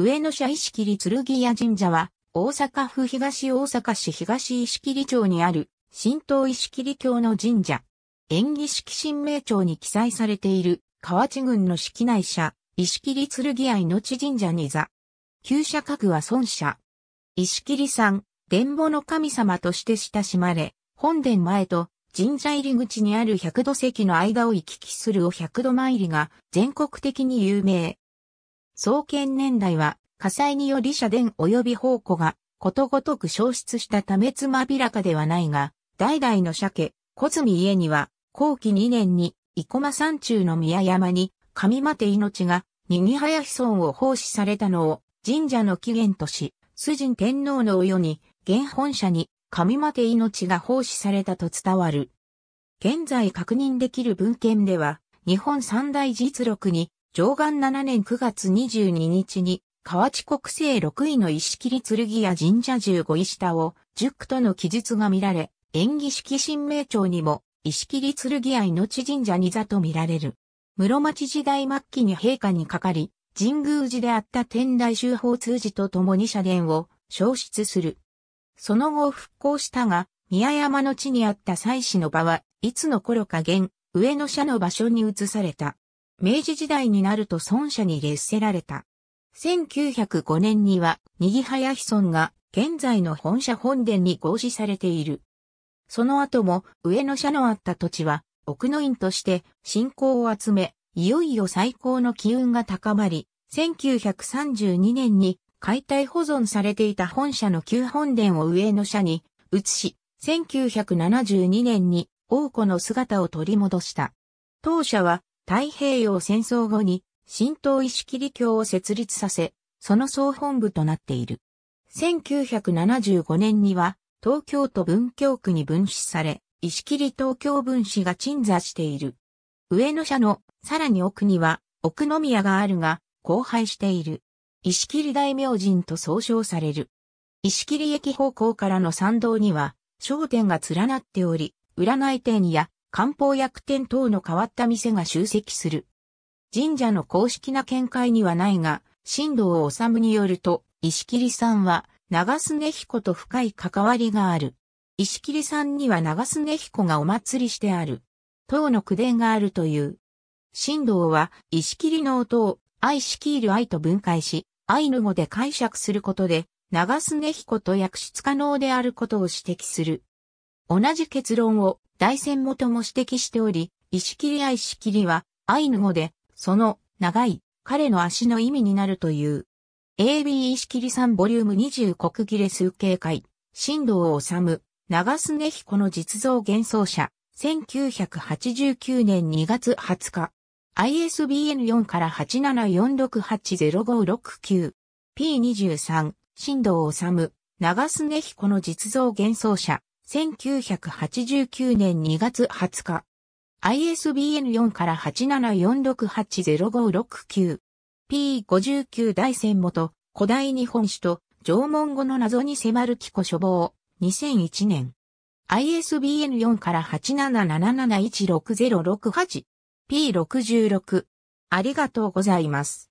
上野社石切剣屋神社は、大阪府東大阪市東石切町にある、神道石切教の神社。演技式神明町に記載されている、河内郡の式内社、石切剣屋命神社に座。旧社格は孫社。石切山、伝母の神様として親しまれ、本殿前と神社入り口にある百度席の間を行き来するお百度参りが全国的に有名。創建年代は火災により社殿及び宝庫がことごとく消失したためつまびらかではないが、代々の鮭、小積家には、後期2年に、生駒山中の宮山に、神待手命が、にぎはや子孫を奉仕されたのを、神社の起源とし、主人天皇のお世に、原本社に、神待手命が奉仕されたと伝わる。現在確認できる文献では、日本三大実録に、上岸7年9月22日に、河内国政6位の石切剣や神社十五石田を、塾との記述が見られ、演技式神明朝にも、石切剣や命神社に座と見られる。室町時代末期に陛下にかかり、神宮寺であった天台宗法通寺と共に社殿を消失する。その後復興したが、宮山の地にあった祭祀の場はいつの頃か現、上の社の場所に移された。明治時代になると孫社に列せられた。1905年には、にぎはやひ村が現在の本社本殿に合祀されている。その後も上野社のあった土地は奥の院として信仰を集め、いよいよ最高の機運が高まり、1932年に解体保存されていた本社の旧本殿を上野社に移し、1972年に王子の姿を取り戻した。当社は太平洋戦争後に新東石切教を設立させ、その総本部となっている。1975年には東京都文京区に分子され、石切東京分子が鎮座している。上野社のさらに奥には奥宮があるが、荒廃している。石切大明神と総称される。石切駅方向からの参道には商店が連なっており、占い店や漢方薬店等の変わった店が集積する。神社の公式な見解にはないが、神道治によると、石切さんは、長須根彦と深い関わりがある。石切さんには長須根彦がお祭りしてある。等の宮殿があるという。神道は、石切の音を、愛しきる愛と分解し、愛の語で解釈することで、長須根彦と訳出可能であることを指摘する。同じ結論を大戦元も指摘しており、石切や石切はアイヌ語で、その長い彼の足の意味になるという。AB 石切3ボリューム20国切れ数形会、振動治、長須根彦の実像幻想者、1989年2月20日。ISBN4 から874680569。P23、振動治、長須根彦の実像幻想者、1989年2月20日。ISBN 4から87468056 P59 大戦元、古代日本史と縄文語の謎に迫る紀子書房、2001年。ISBN 4から8 7 7 7 1 6 0 6 8 P66。ありがとうございます。